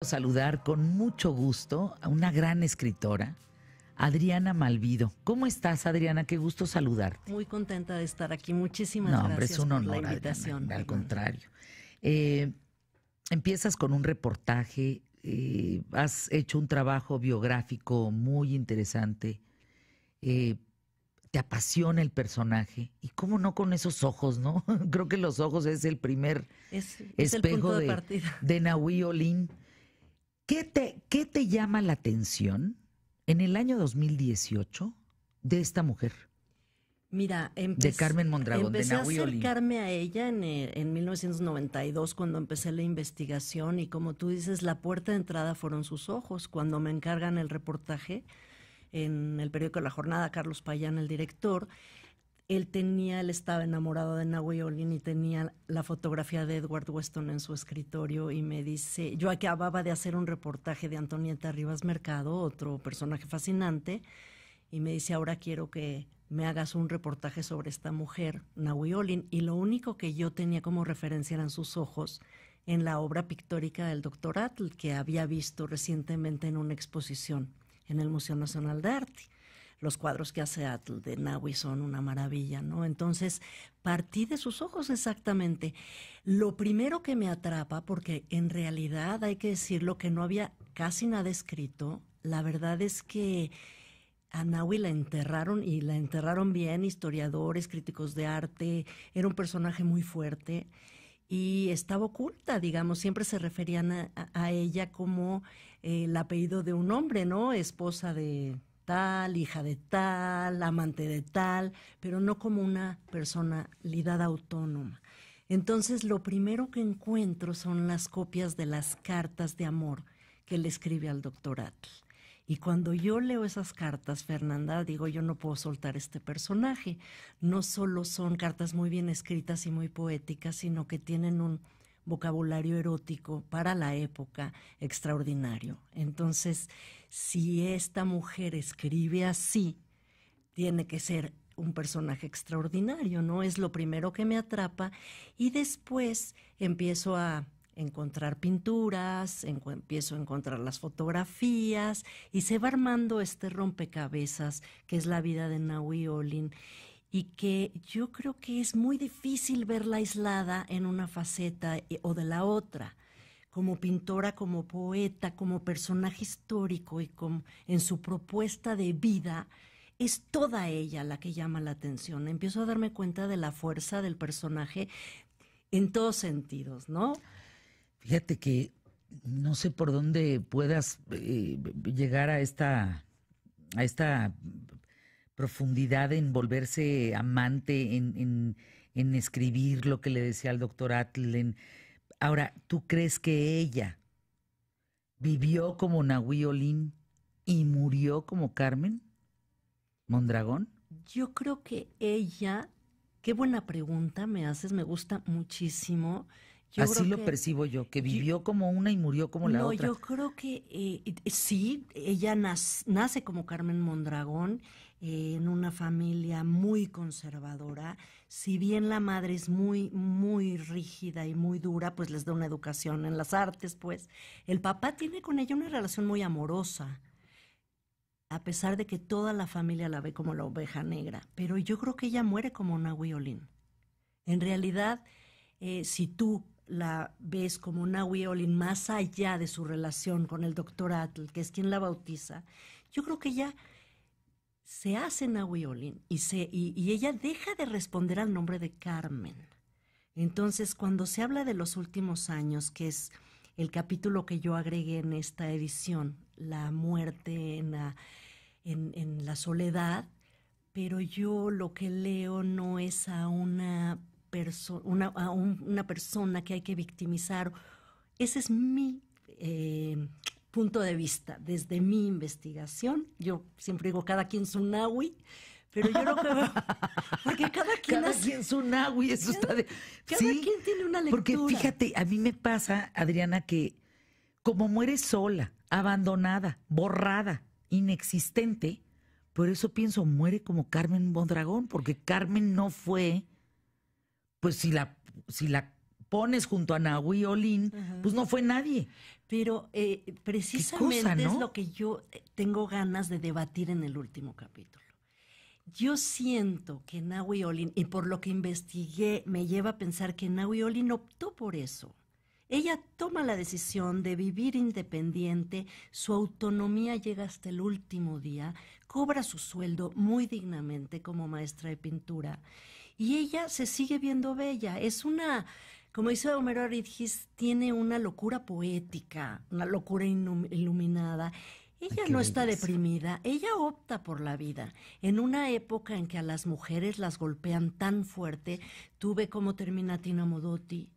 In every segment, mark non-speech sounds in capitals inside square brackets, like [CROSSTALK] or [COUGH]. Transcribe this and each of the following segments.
saludar con mucho gusto a una gran escritora, Adriana Malvido. ¿Cómo estás, Adriana? Qué gusto saludarte. Muy contenta de estar aquí. Muchísimas no, hombre, es un honor, al contrario. Eh, empiezas con un reportaje, eh, has hecho un trabajo biográfico muy interesante. Eh, te apasiona el personaje. Y cómo no con esos ojos, ¿no? [LAUGHS] Creo que los ojos es el primer espejo de, de, de Nahui Olin. ¿Qué te, ¿Qué te llama la atención en el año 2018 de esta mujer? Mira, empecé, de a acercarme a ella en, eh, en, 1992 cuando empecé la investigación y como tú dices, la puerta de entrada fueron sus ojos. Cuando me encargan el reportaje en el periódico La Jornada, Carlos Payán, el director, él tenía, él estaba enamorado de Nahui Olin y tenía la fotografía de Edward Weston en su escritorio y me dice, yo acababa de hacer un reportaje de Antonieta Rivas Mercado, otro personaje fascinante, y me dice, ahora quiero que me hagas un reportaje sobre esta mujer, Nahui Olin, y lo único que yo tenía como referencia eran sus ojos en la obra pictórica del doctor Atl, que había visto recientemente en una exposición en el Museo Nacional de Arte los cuadros que hace Atl de Naui son una maravilla, ¿no? Entonces, partí de sus ojos exactamente. Lo primero que me atrapa, porque en realidad hay que decirlo que no había casi nada escrito, la verdad es que a Nahui la enterraron y la enterraron bien historiadores, críticos de arte, era un personaje muy fuerte y estaba oculta, digamos, siempre se referían a, ella como eh, el apellido de un hombre, ¿no? Esposa de tal, hija de tal, amante de tal, pero no como una personalidad autónoma. Entonces lo primero que encuentro son las copias de las cartas de amor que le escribe al doctor Atl. Y cuando yo leo esas cartas, Fernanda, digo, yo no puedo soltar este personaje. No solo son cartas muy bien escritas y muy poéticas, sino que tienen un vocabulario erótico para la época extraordinario. Entonces, si esta mujer escribe así, tiene que ser un personaje extraordinario, ¿no? Es lo primero que me atrapa y después empiezo a encontrar pinturas, empiezo a encontrar las fotografías y se va armando este rompecabezas que es la vida de Naui Olin y que yo creo que es muy difícil verla aislada en una faceta eh, o de la otra, como pintora, como poeta, como personaje histórico y como, en su propuesta de vida. Es toda ella la que llama la atención. Empiezo a darme cuenta de la fuerza del personaje en todos sentidos, ¿no? Fíjate que no sé por dónde puedas eh, llegar a esta, a esta profundidad en volverse amante, en, en, escribir lo que le decía al doctor Atlen. Ahora, ¿tú crees que ella vivió como Nahui Olin y murió como Carmen Mondragón? Yo creo que ella, qué buena pregunta me haces, me gusta muchísimo. Así lo percibo yo, que vivió como una y murió como la otra. No, yo creo que eh, eh, sí, ella nace, nace como Carmen Mondragón en una familia muy conservadora. Si bien la madre es muy, muy rígida y muy dura, pues les da una educación en las artes, pues el papá tiene con ella una relación muy amorosa a pesar de que toda la familia la ve como la oveja negra, pero yo creo que ella muere como una violín. En realidad, eh, si tú la ves como una huiolín más allá de su relación con el doctor Atl, que es quien la bautiza, yo creo que ella se hace Nawiolin y, se, y, y ella deja de responder al nombre de Carmen. Entonces, cuando se habla de los últimos años, que es el capítulo que yo agregué en esta edición, la muerte en la, en, la soledad, pero yo lo que leo no es a una, una, a una persona que hay que victimizar. Ese es mi eh, punto de vista, desde mi investigación. Yo siempre digo, cada quien su nahui, pero yo creo [LAUGHS] Porque cada quien... Cada hace, nahui, eso está de... Cada quien tiene una lectura. Porque fíjate, a mí me pasa, Adriana, que como muere sola, abandonada, borrada, inexistente, por eso pienso, muere como Carmen Bondragón porque Carmen no fue, pues si la, si la pones junto a Nahui Olin, pues no fue nadie. Pero eh, precisamente es lo que yo eh, tengo ganas de debatir en el último capítulo. Yo siento que Nahui Olin, y por lo que investigué, me lleva a pensar que Nahui Olin optó por eso. Ella toma la decisión de vivir independiente, su autonomía llega hasta el último día, cobra su sueldo muy dignamente como maestra de pintura y ella se sigue viendo bella. Es una como dice Homero Aridgis, tiene una locura poética, una locura iluminada. Ella no está deprimida, ella opta por la vida. En una época en que a las mujeres las golpean tan fuerte, tuve como termina Tina Modotti,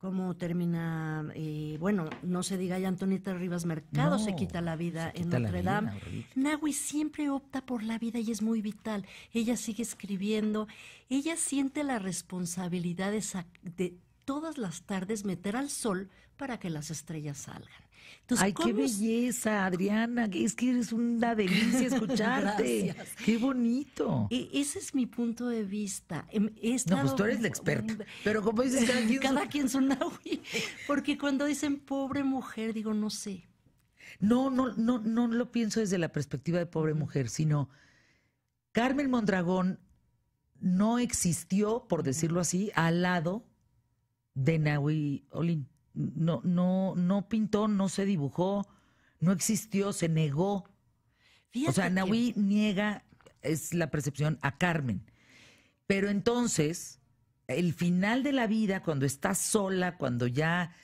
cómo termina, eh, bueno, no se diga ya Antonita Rivas Mercado, se quita la vida en Notre Dame. Nahui siempre opta por la vida y es muy vital. Ella sigue escribiendo, ella siente la responsabilidad de todas las tardes meter al sol para que las estrellas salgan. Ay, qué belleza, Adriana, es que eres una delicia [LAUGHS] escucharte. Qué bonito. E, ese es mi punto de vista. Em, no, pues tú eres la experta. Pero como dices, cada quien, [LAUGHS] su nahui. Porque cuando dicen pobre mujer, digo, no sé. No, no, no, no lo pienso desde la perspectiva de pobre mujer, sino Carmen Mondragón no existió, por decirlo así, al lado de Nahui Olin no, no, no pintó, no se dibujó, no existió, se negó. o sea, Nahui niega, es la percepción, a Carmen. Pero entonces, el final de la vida, cuando está sola, cuando ya,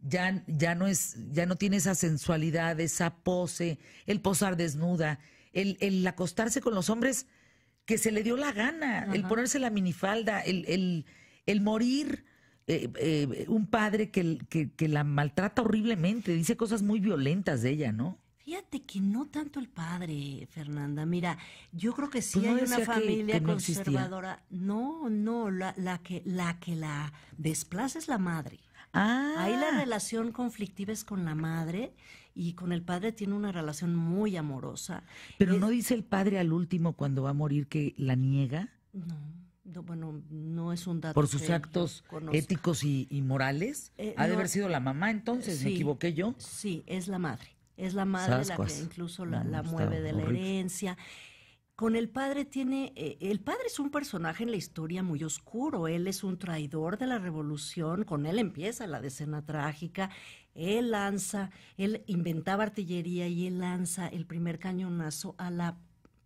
ya, ya, no es, ya no tiene esa sensualidad, esa pose, el posar desnuda, el, el acostarse con los hombres que se le dio la gana, el ponerse la minifalda, el, el, el morir eh, eh, un padre que, que, la maltrata horriblemente, dice cosas muy violentas de ella, ¿no? Fíjate que no tanto el padre, Fernanda. Mira, yo creo que sí pues hay una familia conservadora. No, no, la, la, que, la que la desplaza es la madre. Ah. Ahí la ah. relación conflictiva es con la madre y con el padre tiene una relación muy amorosa. Pero no dice el padre al último cuando va a morir que la niega. No bueno, no es un dato. Por sus actos éticos y, morales. Eh, ha de haber sido la mamá entonces, me equivoqué yo. Sí, es la madre. Es la madre la que incluso la, mm, mueve de la herencia. Con el padre tiene, eh, el padre es un personaje en la historia muy oscuro, él es un traidor de la revolución, con él empieza la decena trágica, él lanza, él inventaba artillería y él lanza el primer cañonazo a la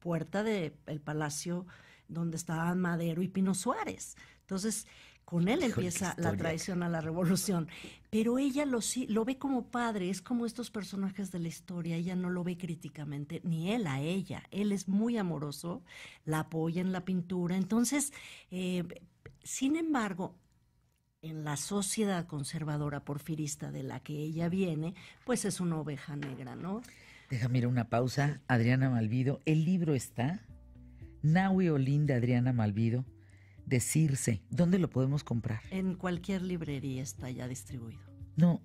puerta del palacio donde estaban Madero y Pino Suárez. Entonces, con él empieza la traición a la revolución. Pero ella lo, lo ve como padre, es como estos personajes de la historia, ella no lo ve críticamente, ni él a ella. Él es muy amoroso, la apoya en la pintura. Entonces, eh, sin embargo, en la sociedad conservadora porfirista de la que ella viene, pues es una oveja negra, ¿no? Deja, mira, una pausa. Adriana Malvido, el libro está Naui Olinda Adriana Malvido, decirse, ¿dónde lo podemos comprar? En cualquier librería está ya distribuido. No,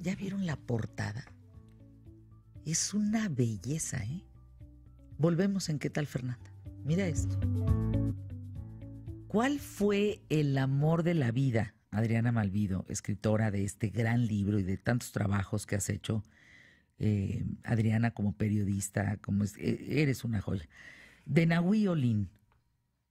¿ya vieron la portada? Es una belleza, ¿eh? Volvemos en qué tal, Fernanda. Mira esto. ¿Cuál fue el amor de la vida, Adriana Malvido, escritora de este gran libro y de tantos trabajos que has hecho, eh, Adriana como periodista, como eh, eres una joya? De Nahui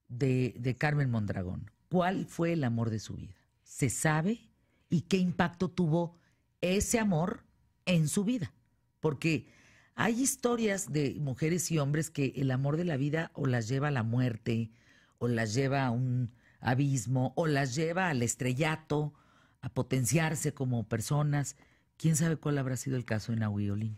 de, Carmen Mondragón, ¿cuál fue el amor de su vida? ¿Se sabe? ¿Y qué impacto tuvo ese amor en su vida? Porque hay historias de mujeres y hombres que el amor de la vida o las lleva a la muerte, o las lleva a un abismo, o las lleva al estrellato, a potenciarse como personas. ¿Quién sabe cuál habrá sido el caso de Nahui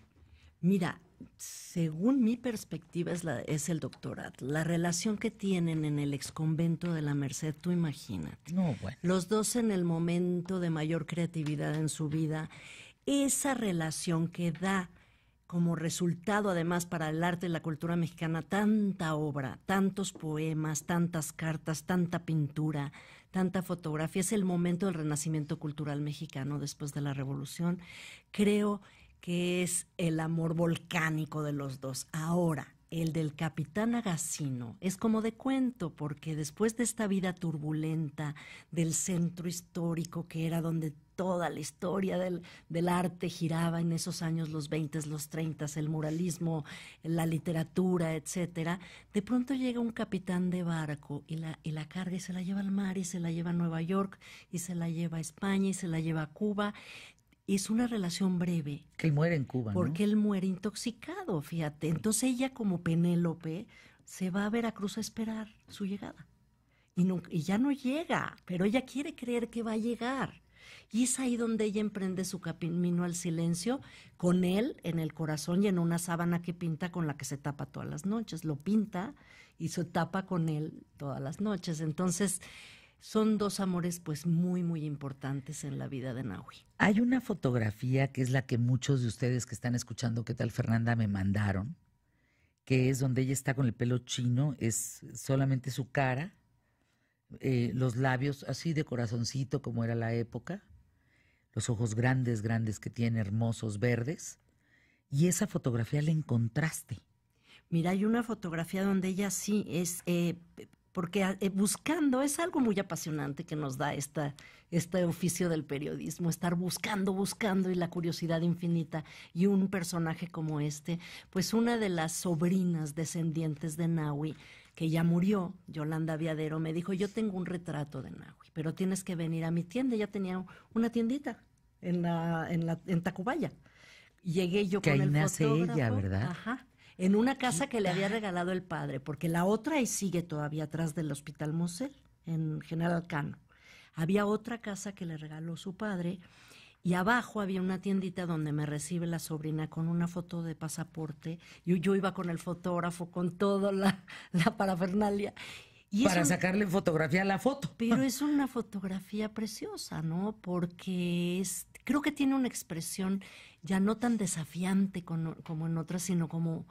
Mira, según mi perspectiva, es, la, el doctorado. La relación que tienen en el exconvento de la Merced, tú imagínate. Los dos en el momento de mayor creatividad en su vida, esa relación que da como resultado, además, para el arte y la cultura mexicana, tanta obra, tantos poemas, tantas cartas, tanta pintura, tanta fotografía. Es el momento del renacimiento cultural mexicano después de la revolución. Creo que es el amor volcánico de los dos. Ahora, el del capitán Agassino es como de cuento, porque después de esta vida turbulenta del centro histórico, que era donde toda la historia del, arte giraba en esos años, los 20, los 30, el muralismo, la literatura, etcétera, de pronto llega un capitán de barco y la, y la carga y se la lleva al mar y se la lleva a Nueva York y se la lleva a España y se la lleva a Cuba es una relación breve. Que muere en Cuba. Porque él muere intoxicado, fíjate. Entonces ella como Penélope se va a Veracruz a esperar su llegada. Y, y ya no llega, pero ella quiere creer que va a llegar. Y es ahí donde ella emprende su camino al silencio, con él en el corazón y en una sábana que pinta con la que se tapa todas las noches. Lo pinta y se tapa con él todas las noches. Entonces, son dos amores pues muy, muy importantes en la vida de Nahui. Hay una fotografía que es la que muchos de ustedes que están escuchando, ¿qué tal Fernanda? Me mandaron, que es donde ella está con el pelo chino, es solamente su cara, eh, los labios así de corazoncito como era la época, los ojos grandes, grandes que tiene, hermosos, verdes, y esa fotografía la encontraste. Mira, hay una fotografía donde ella sí es eh, porque ah, eh, buscando es algo muy apasionante que nos da esta, este oficio del periodismo, estar buscando, buscando y la curiosidad infinita. Y un personaje como este, pues una de las sobrinas descendientes de Nahui, que ya murió, Yolanda Viadero, me dijo, yo tengo un retrato de Nahui, pero tienes que venir a mi tienda, ya tenía una tiendita en, la, en, la, en Tacubaya. Llegué yo que con ahí nace ella, ¿verdad? Ajá en una casa que le había regalado el padre, porque la otra y sigue todavía atrás del Hospital Mosel, en General Cano. Había otra casa que le regaló su padre y abajo había una tiendita donde me recibe la sobrina con una foto de pasaporte. Yo, yo iba con el fotógrafo, con toda la, [LAUGHS] parafernalia. Y para sacarle fotografía a la foto. Pero [LAUGHS] es una fotografía preciosa, ¿no? Porque es Creo que tiene una expresión ya no tan desafiante como en otras, sino como,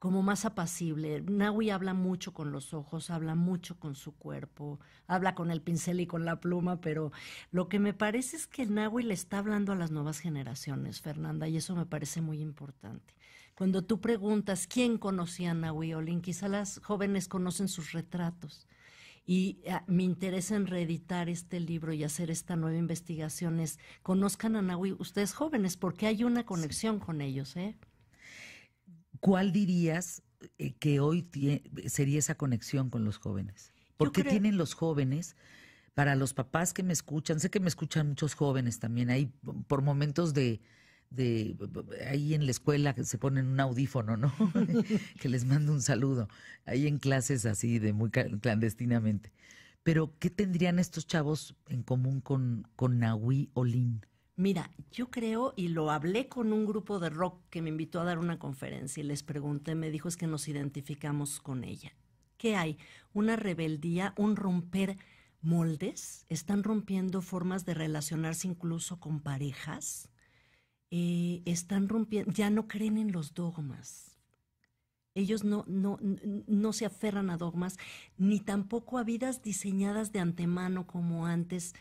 como más apacible. Nahui habla mucho con los ojos, habla mucho con su cuerpo, habla con el pincel y con la pluma, pero lo que me parece es que Nahui le está hablando a las nuevas generaciones, Fernanda, y eso me parece muy importante. Cuando tú preguntas quién conocía a Nahui Olin, quizá las jóvenes conocen sus retratos, y ah, me interesa en reeditar este libro y hacer esta nueva investigación es, conozcan a Nahui, ustedes jóvenes, porque hay una conexión con ellos. ¿eh? ¿Cuál dirías eh, que hoy sería esa conexión con los jóvenes? ¿Por qué tienen los jóvenes? Para los papás que me escuchan, sé que me escuchan muchos jóvenes también, hay por momentos de, de ahí en la escuela que se ponen un audífono, ¿no? [LAUGHS] que les mando un saludo, ahí en clases así de muy clandestinamente. Pero, ¿qué tendrían estos chavos en común con, con Nahui Olin? Mira, yo creo, y lo hablé con un grupo de rock que me invitó a dar una conferencia y les pregunté, me dijo es que nos identificamos con ella. ¿Qué hay? Una rebeldía, un romper moldes, están rompiendo formas de relacionarse incluso con parejas eh, están rompiendo, ya no creen en los dogmas. Ellos no, no, no se aferran a dogmas, ni tampoco a vidas diseñadas de antemano como antes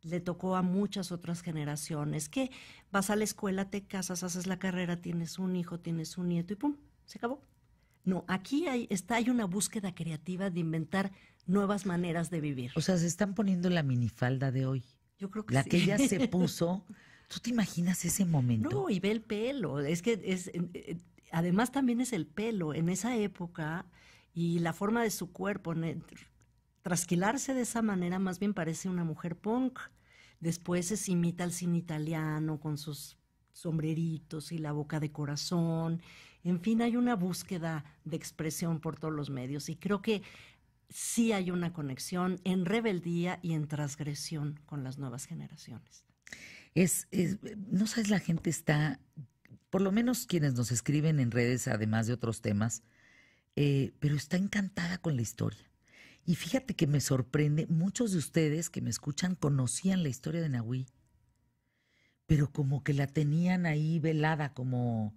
le tocó a muchas otras generaciones, que vas a la escuela, te casas, haces la carrera, tienes un hijo, tienes un nieto y ¡pum! Se acabó. No, aquí hay, está, hay una búsqueda creativa de inventar nuevas maneras de vivir. O sea, se están poniendo la minifalda de hoy. Yo creo que la que ya se [LAUGHS] puso ¿Tú te imaginas ese momento? No, y ve el pelo. Es que es, eh, eh, además también es el pelo en esa época y la forma de su cuerpo. Trasquilarse de esa manera más bien parece una mujer punk. Después se imita al cine italiano con sus sombreritos y la boca de corazón. En fin, hay una búsqueda de expresión por todos los medios y creo que sí hay una conexión en rebeldía y en transgresión con las nuevas generaciones es, no sabes, la gente está, por lo menos quienes nos escriben en redes, además de otros temas, eh, pero está encantada con la historia. Y fíjate que me sorprende, muchos de ustedes que me escuchan conocían la historia de Nahui, pero como que la tenían ahí velada, como,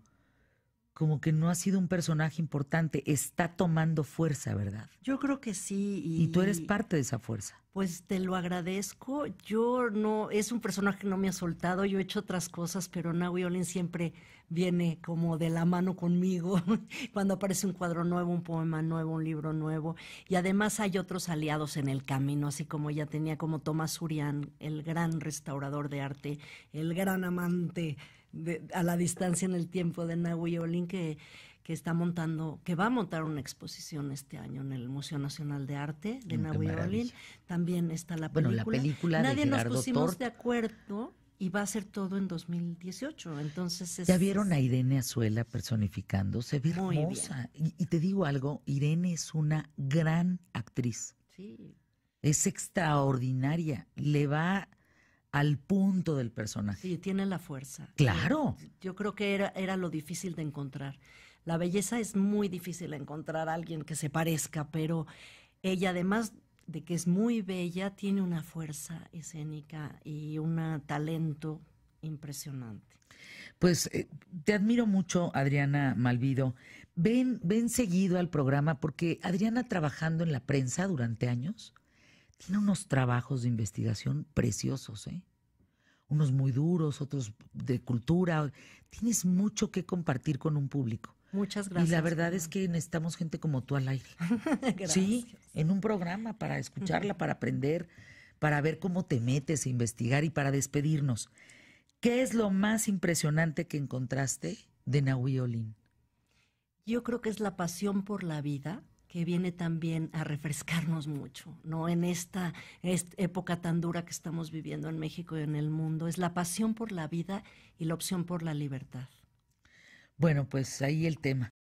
como que no ha sido un personaje importante, está tomando fuerza, ¿verdad? Yo creo que sí. y tú eres parte de esa fuerza. Pues te lo agradezco. Yo no, es un personaje que no me ha soltado. Yo he hecho otras cosas, pero Nahui Olin siempre viene como de la mano conmigo. [LAUGHS] Cuando aparece un cuadro nuevo, un poema nuevo, un libro nuevo. Y además hay otros aliados en el camino, así como ya tenía como Tomás Urián, el gran restaurador de arte, el gran amante a la distancia en el tiempo de Nahui Olin, que que está montando, que va a montar una exposición este año en el Museo Nacional de Arte de mm, Nueva También está la película. Bueno, la película Nadie nos pusimos de acuerdo y va a ser todo en 2018. Entonces ya vieron a Irene Azuela personificándose. se Y, te digo algo, Irene es una gran actriz. Sí. Es extraordinaria. Le va al punto del personaje. Sí, tiene la fuerza. Claro. Yo, yo creo que era, era lo difícil de encontrar la belleza es muy difícil encontrar a alguien que se parezca, pero ella además de que es muy bella, tiene una fuerza escénica y un talento impresionante. Pues eh, te admiro mucho, Adriana Malvido. Ven, ven seguido al programa porque Adriana trabajando en la prensa durante años tiene unos trabajos de investigación preciosos, ¿eh? Unos muy duros, otros de cultura. Tienes mucho que compartir con un público. Muchas gracias. Y la verdad es que necesitamos gente como tú al aire. [LAUGHS] Sí, en un programa para escucharla, para aprender, para ver cómo te metes, A investigar y para despedirnos. ¿Qué es lo más impresionante que encontraste de Nahui Olin? Yo creo que es la pasión por la vida que viene también a refrescarnos mucho, ¿no? En esta, época tan dura que estamos viviendo en México y en el mundo, es la pasión por la vida y la opción por la libertad. Bueno, pues ahí el tema.